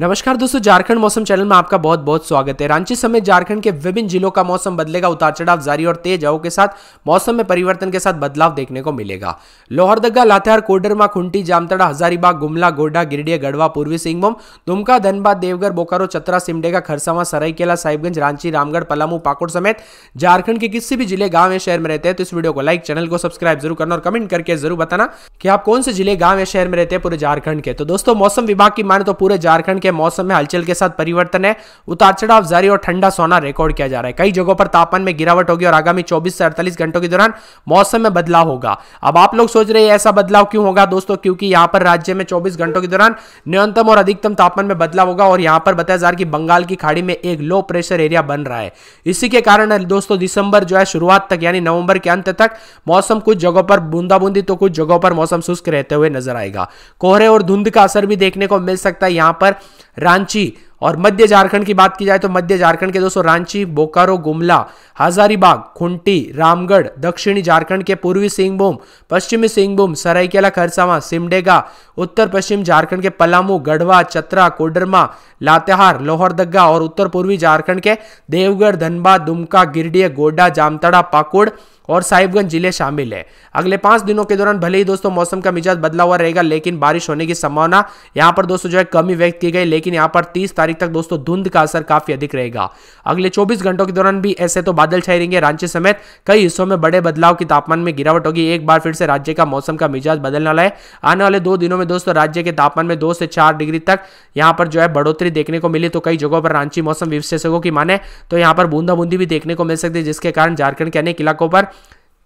नमस्कार दोस्तों झारखंड मौसम चैनल में आपका बहुत बहुत स्वागत है रांची समेत झारखंड के विभिन्न जिलों का मौसम बदलेगा उतार चढ़ाव जारी और तेज हवाओं के साथ मौसम में परिवर्तन के साथ बदलाव देखने को मिलेगा लोहरदगा लातेहार कोडरमा खुंटी जामतड़ा हजारीबाग गुमला गोड्डा गिरिडीह गढ़वा पूर्वी सिंहभूम दुमका धनबाद देवघर बोकारो चतरा सिमडेगा खरसावा सराईकेला साहिबगंज रांची रामगढ़ पलामू पाकुड़ समेत झारखंड के किसी भी जिले गांव या शहर में रहते हैं तो इस वीडियो को लाइक चैनल को सब्सक्राइब जरूर करना और कमेंट करके जरूर बताना कि आप कौन से जिले गांव या शहर में रहते हैं पूरे झारखंड के तो दोस्तों मौसम विभाग की माने तो पूरे झारखंड के मौसम में हलचल के साथ परिवर्तन है उतार चढ़ाव जारी और ठंडा सोना रिकॉर्ड किया जा रहा है कई जगहों पर तापमान में गिरावट होगी और आगामी चौबीस से अड़तालीस घंटों के दौरान मौसम में बदलाव होगा अब आप लोग सोच रहे हैं ऐसा बदलाव क्यों होगा दोस्तों क्योंकि यहाँ पर राज्य में चौबीस घंटों के दौरान न्यूनतम और अधिकतम तापमान में बदलाव होगा और यहाँ पर बताया जा रहा है कि बंगाल की खाड़ी में एक लो प्रेशर एरिया बन रहा है इसी के कारण दोस्तों दिसंबर जो है शुरुआत तक यानी नवंबर के अंत तक मौसम कुछ जगहों पर बूंदाबूंदी तो कुछ जगहों पर मौसम शुष्क रहते हुए नजर आएगा कोहरे और धुंध का असर भी देखने को मिल सकता है यहां पर रांची और मध्य झारखंड की बात की जाए तो मध्य झारखंड के दोस्तों रांची बोकारो गुमला हजारीबाग खुंटी रामगढ़ दक्षिणी झारखंड के पूर्वी सिंहभूम पश्चिमी सिंहभूम सरायकेला खरसावा सिमडेगा उत्तर पश्चिम झारखंड के पलामू गढ़वा चतरा कोडरमा लातेहार लोहरदगा और उत्तर पूर्वी झारखंड के देवगढ़ धनबाद दुमका गिरडीह गोड्डा जामतड़ा पाकुड़ और साहिबगंज जिले शामिल है अगले पांच दिनों के दौरान भले ही दोस्तों मौसम का मिजाज बदला हुआ रहेगा लेकिन बारिश होने की संभावना यहां पर दोस्तों जो है कमी व्यक्त की गई लेकिन यहां पर तीस तारीख तक दोस्तों धुंध का असर काफी अधिक रहेगा अगले चौबीस घंटों के दौरान भी ऐसे तो बादल छाए रहेंगे रांची समेत कई हिस्सों में बड़े बदलाव की तापमान में गिरावट होगी एक बार फिर से राज्य का मौसम का मिजाज बदलने वाला है आने वाले दो दिनों में दोस्तों राज्य के तापमान में दो से चार डिग्री तक यहाँ पर जो है बढ़ोतरी देखने को मिली तो कई जगहों पर रांची मौसम विशेषज्ञों की माने तो यहाँ पर बूंदाबूंदी भी देखने को मिल सकती है जिसके कारण झारखंड के अनेक इलाकों पर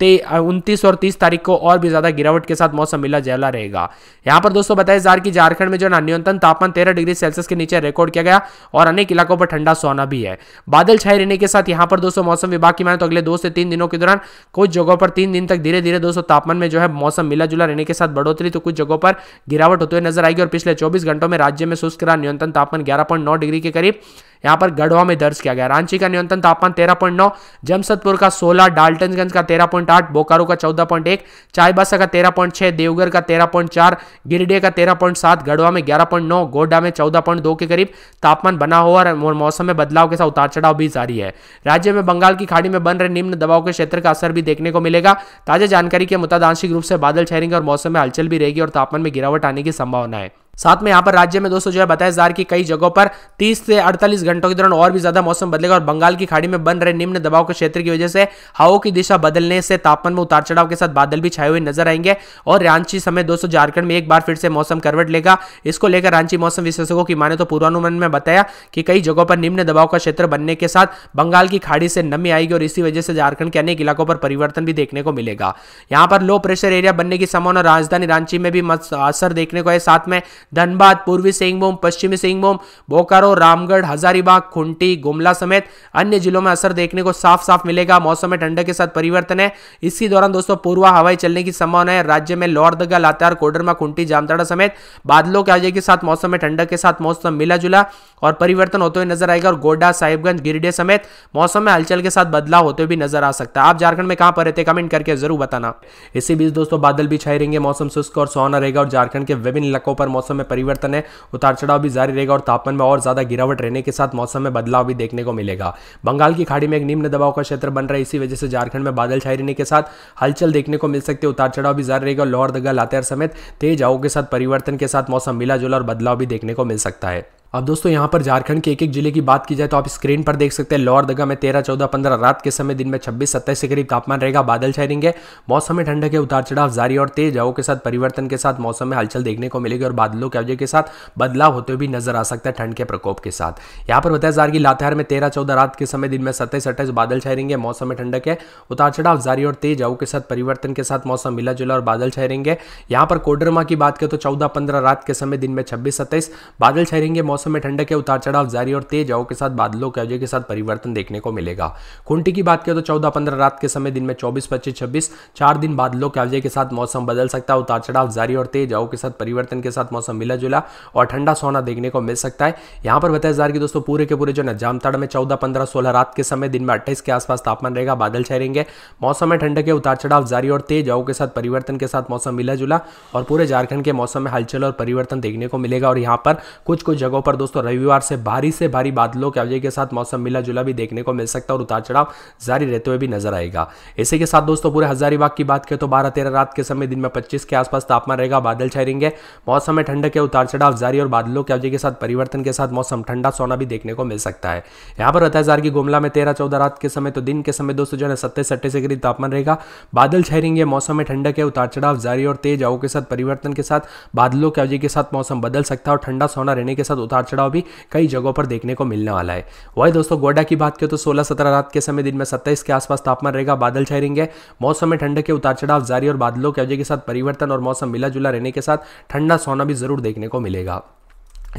उनतीस और तीस तारीख को और भी ज्यादा गिरावट के साथ मौसम मिला जला रहेगा यहां पर दोस्तों बताया जा कि झारखंड में जो ना न्यूनतम तापमान तेरह डिग्री सेल्सियस के नीचे रिकॉर्ड किया गया और अनेक इलाकों पर ठंडा सोना भी है बादल छाए रहने के साथ यहां पर दोस्तों मौसम विभाग की माने तो अगले दो से तीन दिनों के दौरान कुछ जगहों पर तीन दिन तक धीरे धीरे दोस्तों तापमान में जो है मौसम मिला जुला रहने के साथ बढ़ोतरी तो कुछ जगहों पर गिरावट होते हुए नजर आएगी और पिछले चौबीस घंटों में राज्य में शुष्क रहा न्यूनतम तापमान ग्यारह डिग्री के करीब यहाँ पर गढ़वा में दर्ज किया गया रांची का न्यूनतम तापमान तेरह पॉइंट नौ जमशेदपुर का सोलह डाल्टनगंज का तेरह पॉइंट आठ बोकारो का चौदह पॉइंट एक चाईबासा का तेरह पॉइंट छह देवघर का तेरह पॉइंट चार गिरिडे का तेरह पॉइंट सात गढ़वा में ग्यारह पॉइंट नौ गोड्डा में चौदह पॉइंट दो के करीब तापमान बना हुआ और मौसम में बदलाव के साथ उतार चढ़ाव भी जारी है राज्य में बंगाल की खाड़ी में बन रहे निम्न दबाव के क्षेत्र का असर भी देखने को मिलेगा ताजा जानकारी के मुताबिक आंशिक रूप से बादल छहरेंगे और मौसम में हलचल भी रहेगी और तापमान में गिरावट आने की संभावना है साथ में यहाँ पर राज्य में दोस्तों जो है बताया जा रहा कि कई जगहों पर 30 से 48 घंटों के दौरान और भी ज्यादा मौसम बदलेगा और बंगाल की खाड़ी में बन रहे निम्न दबाव के क्षेत्र की वजह से हवाओं की दिशा बदलने से तापमान में उतार चढ़ाव के साथ बादल भी छाए हुए नजर आएंगे और रांची समय दोस्तों झारखंड में एक बार फिर से मौसम करवट लेगा इसको लेकर रांची मौसम विशेषज्ञों की माने तो पूर्वानुमान में बताया कि कई जगहों पर निम्न दबाव का क्षेत्र बनने के साथ बंगाल की खाड़ी से नमी आएगी और इसी वजह से झारखंड के अनेक इलाकों पर परिवर्तन भी देखने को मिलेगा यहाँ पर लो प्रेशर एरिया बनने की संभावना राजधानी रांची में भी असर देखने को है साथ में धनबाद पूर्वी सिंहभूम पश्चिमी सिंहभूम बोकारो रामगढ़ हजारीबाग खुंटी गुमला समेत अन्य जिलों में असर देखने को साफ साफ मिलेगा मौसम में ठंडक के साथ परिवर्तन है इसी दौरान दोस्तों पूर्वा हवाई चलने की संभावना है राज्य में लोहरदगा लातार कोडरमा खुंटी जामताड़ा समेत बादलों के आजय के साथ मौसम में ठंडक के साथ मौसम मिला जुला और परिवर्तन होते हुए नजर आएगा और गोड्डा साहिबगंज गिरडे समेत मौसम में हलचल के साथ बदलाव होते हुए भी नजर आ सकता है आप झारखंड में कहां पर रहते कमेंट करके जरूर बताना इसी बीच दोस्तों बादल भी छाए रहेंगे मौसम शुष्क और सोना रहेगा और झारखंड के विभिन्न इलाकों पर मौसम में परिवर्तन है उतार चढ़ाव भी जारी रहेगा और तापमान में और ज़्यादा गिरावट रहने के साथ मौसम में बदलाव भी देखने को मिलेगा बंगाल की खाड़ी में एक निम्न दबाव का क्षेत्र बन रहा है इसी वजह से झारखंड में बादल छाई रहने के साथ हलचल देखने को मिल सकती है उतार चढ़ाव भी जारी रहेगा दगा लातेहार समेत तेज हवाओं के साथ परिवर्तन के साथ मौसम मिला जुला और बदलाव भी देखने को मिल सकता है अब दोस्तों यहाँ पर झारखंड के एक एक जिले की बात की जाए तो आप स्क्रीन पर देख सकते हैं लोअरदगा में तेरह चौदह पंद्रह रात के समय दिन में छब्बीस सत्ताईस के करीब तापमान रहेगा बादल छाए रहेंगे मौसम में ठंडक के उतार चढ़ाव जारी और तेज हवाओं के साथ परिवर्तन के साथ मौसम में हलचल देखने को मिलेगी और बादलों के अवजे के साथ बदलाव होते हुए भी नजर आ सकता है ठंड के प्रकोप के साथ यहाँ पर बताया जा रहा कि लातेहार में तेरह चौदह रात के समय दिन में सत्ताईस अट्ठाईस बादल छाए रहेंगे मौसम में ठंडक है उतार चढ़ाव जारी और तेज हवाओं के साथ परिवर्तन के साथ मौसम मिला जुला और बादल छाए रहेंगे यहाँ पर कोडरमा की बात करें तो चौदह पंद्रह रात के समय दिन में छब्बीस सत्ताईस बादल छाए रहेंगे मौसम मौसम में ठंडक के उतार चढ़ाव जारी और तेज हवा के साथ बादलों के अवजय के साथ परिवर्तन देखने को मिलेगा खूंटी की बात करें तो चौदह पंद्रह रात के समय दिन में चौबीस पच्चीस छब्बीस चार दिन बादलों के अवजय के साथ मौसम बदल सकता है उतार चढ़ाव जारी और तेज हवा के साथ परिवर्तन के साथ मौसम मिला जुला और ठंडा सोना देखने को मिल सकता है यहाँ पर बताया जा रहा है दोस्तों पूरे के पूरे जो है जामताड़ में चौदह पंद्रह सोलह रात के समय दिन में अट्ठाईस के आसपास तापमान रहेगा बादल छाए मौसम में ठंडक के उतार चढ़ाव जारी और तेज हवा के साथ परिवर्तन के साथ मौसम मिला जुला और पूरे झारखंड के मौसम में हलचल और परिवर्तन देखने को मिलेगा और यहाँ पर कुछ कुछ जगहों पर दोस्तों रविवार से भारी से भारी बादलों के अवजय के साथ मौसम मिला जुला भी देखने को मिल सकता है और उतार चढ़ाव जारी रहते हुए भी नजर आएगा इसी के साथ दोस्तों पूरे हजारीबाग की बात करें तो बारह तेरह रात के समय दिन में पच्चीस के आसपास तापमान रहेगा बादल छाई रहेंगे मौसम में ठंड के उतार चढ़ाव जारी और बादलों के अवजय के साथ परिवर्तन के साथ मौसम ठंडा सोना भी देखने को मिल सकता है यहाँ पर रहता है गुमला में तेरह चौदह रात के समय तो दिन के समय दोस्तों जो है सत्ताईस अट्ठाईस डिग्री तापमान रहेगा बादल छाई रहेंगे मौसम में ठंडक है उतार चढ़ाव जारी और तेज आओ के साथ परिवर्तन के साथ बादलों के अवजय के साथ मौसम बदल सकता है और ठंडा सोना रहने के साथ उतार उतार चढ़ाव भी कई जगहों पर देखने को मिलने वाला है वही दोस्तों गोड्डा की बात करें तो सोलह सत्रह रात के समय दिन में सत्ताईस के आसपास तापमान रहेगा बादल छाए रहेंगे मौसम में ठंड के उतार चढ़ाव जारी और बादलों के वजह के साथ परिवर्तन और मौसम मिला जुला रहने के साथ ठंडा सोना भी जरूर देखने को मिलेगा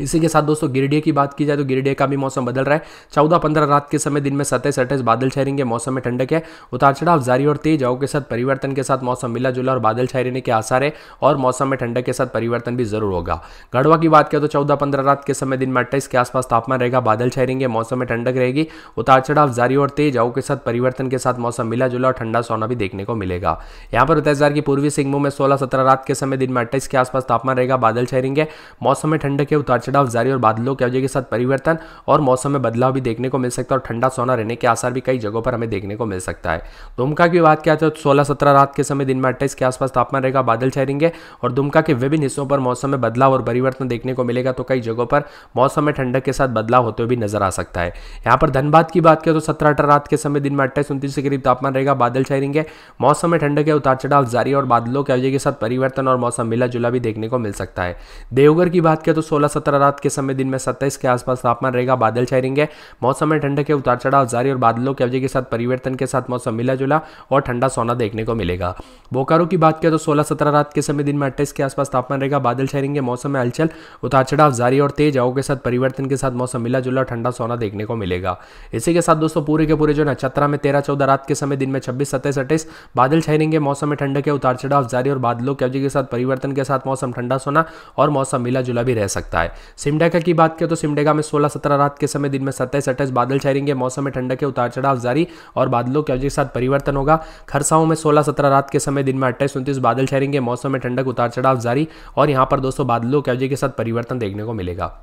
इसी के साथ दोस्तों गिरिडीह की बात की जाए तो गिरिडीह का भी मौसम बदल रहा है चौदह पंद्रह रात के समय दिन में सत्ताईस अट्ठाईस बादल छाए रहेंगे मौसम में ठंडक है उतार चढ़ाव जारी और तेज हवा के साथ परिवर्तन के साथ मौसम मिला जुला और बादल छाए रहने के आसार है और मौसम में ठंडक के साथ परिवर्तन भी जरूर होगा गढ़वा की बात करें तो चौदह पंद्रह रात के समय दिन में अट्ठाईस के आसपास तापमान रहेगा बादल छाए रहेंगे मौसम में ठंडक रहेगी उतार चढ़ाव जारी और तेज हवा के साथ परिवर्तन के साथ मौसम मिला जुला और ठंडा सोना भी देखने को मिलेगा यहाँ पर उतार की पूर्वी सिंहभूम में सोलह सत्रह रात के समय दिन में अट्ठाईस के आसपास तापमान रहेगा बादल छाए रहेंगे मौसम में ठंडक है उतार चढ़ाव जारी और बादलों की वजह के साथ परिवर्तन और मौसम में बदलाव भी देखने को मिल सकता है और ठंडा सोना रहने के आसार भी कई जगहों पर हमें देखने को मिल सकता है दुमका की बात किया तो सोलह सत्रह रात के समय दिन में अट्ठाईस के आसपास तापमान रहेगा बादल छहरेंगे और दुमका के विभिन्न हिस्सों पर मौसम में बदलाव और परिवर्तन देखने को मिलेगा तो कई जगहों पर मौसम में ठंडक के साथ बदलाव होते हुए भी नजर आ सकता है यहाँ पर धनबाद की बात करें तो सत्रह अठारह रात के समय दिन में अट्ठाईस उनतीस के करीब तापमान रहेगा बादल छहरेंगे मौसम में ठंडक के उतार चढ़ाव जारी और बादलों के वजह के साथ परिवर्तन और मौसम मिला जुला भी देखने को मिल सकता है देवघर की बात करें तो सोलह सत्रह रात के समय दिन में सत्ताईस के आसपास तापमान रहेगा बादल छाए रहेंगे मौसम में ठंडक के उतार चढ़ाव जारी और बादलों के अवधि के साथ परिवर्तन के साथ मौसम मिला जुला और ठंडा सोना देखने को मिलेगा बोकारो की बात करें तो सोलह सत्रह रात के समय दिन में अट्ठाईस के आसपास तापमान रहेगा बादल छाए रहेंगे मौसम में हलचल उतार चढ़ाव जारी और तेज हवाओं के साथ परिवर्तन के साथ मौसम मिला जुला ठंडा सोना देखने को मिलेगा इसी के साथ दोस्तों पूरे के पूरे जो नक्षत्रा में तेरह चौदह रात के समय दिन में छब्बीस सत्ताईस अट्ठाईस बादल छाए रहेंगे मौसम में ठंडक के उतार चढ़ाव जारी और बादलों के अवधि के साथ परिवर्तन के साथ मौसम ठंडा सोना और मौसम मिला जुला भी रह सकता है सिमडेगा की बात करें तो सिमडेगा में सोलह सत्रह रात के समय दिन में सत्ताईस अट्ठाईस बादल रहेंगे मौसम में ठंडक के उतार चढ़ाव जारी और बादलों के के साथ परिवर्तन होगा खरसाओं में सोलह सत्रह रात के समय दिन में अट्ठाईस उनतीस बादल रहेंगे मौसम में ठंडक उतार चढ़ाव जारी और यहाँ पर दोस्तों बादलों के के साथ परिवर्तन देखने को मिलेगा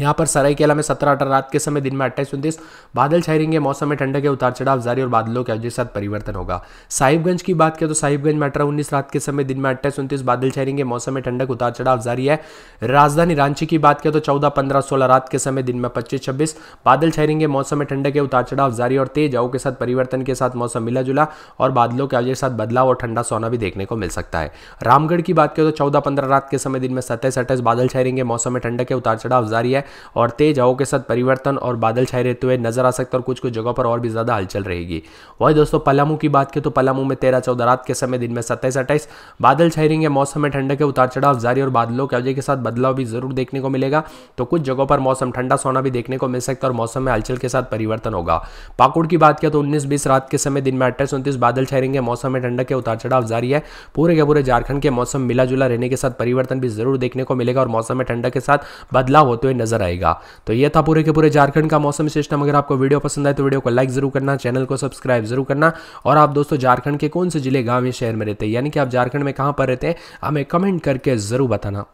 यहाँ पर सरायकेला में सत्रह अठारह रात के समय दिन में अट्ठाईस उन्तीस बादल छाई रहेंगे मौसम में ठंडक के उतार चढ़ाव जारी और बादलों के अवजे साथ परिवर्तन होगा साहिबगंज की बात करें तो साहिबगंज में अठारह उन्नीस रात के समय दिन में अट्ठाईस उन्तीस बादल छाई रहेंगे मौसम में ठंडक उतार चढ़ाव जारी है राजधानी रांची की बात करें तो चौदह पंद्रह सोलह रात के समय दिन में पच्चीस छब्बीस बादल छाई रहेंगे मौसम में ठंडक के उतार चढ़ाव जारी और तेज हवा के साथ परिवर्तन के साथ मौसम मिला जुला और बादलों के अवजय साथ बदलाव और ठंडा सोना भी देखने को मिल सकता है रामगढ़ की बात करें तो चौदह पंद्रह रात के समय दिन में सत्ताईस अट्ठाईस बादल छाई रहेंगे मौसम में ठंडक के उतार चढ़ाव जारी है और तेज हवाओं के साथ परिवर्तन और बादल छाए रहते हुए नजर आ सकता है और कुछ कुछ जगहों पर और भी ज़्यादा हलचल रहेगी वही दोस्तों पलामू की बात की तो पलामू में तेरह चौदह रात के समय दिन में सत्ताईस अट्ठाईस बादल छाई रहेंगे मौसम में ठंडक के उतार चढ़ाव जारी और बादलों के अवजय के साथ बदलाव भी जरूर देखने को मिलेगा तो कुछ जगहों पर मौसम ठंडा सोना भी देखने को मिल सकता है और मौसम में हलचल के साथ परिवर्तन होगा पाकुड़ की बात किया तो उन्नीस बीस रात के समय दिन में अट्ठाईस उन्तीस बादल छाई रहेंगे मौसम में ठंडक के उतार चढ़ाव जारी है पूरे के पूरे झारखंड के मौसम मिला रहने के साथ परिवर्तन भी जरूर देखने को मिलेगा और मौसम में ठंडक के साथ बदलाव होते हुए नजर नजर आएगा तो यह था पूरे के पूरे झारखंड का मौसम सिस्टम अगर आपको वीडियो पसंद आए तो वीडियो को लाइक जरूर करना चैनल को सब्सक्राइब जरूर करना और आप दोस्तों झारखंड के कौन से जिले गांव या शहर में रहते हैं यानी कि आप झारखंड में कहां पर रहते हैं हमें कमेंट करके जरूर बताना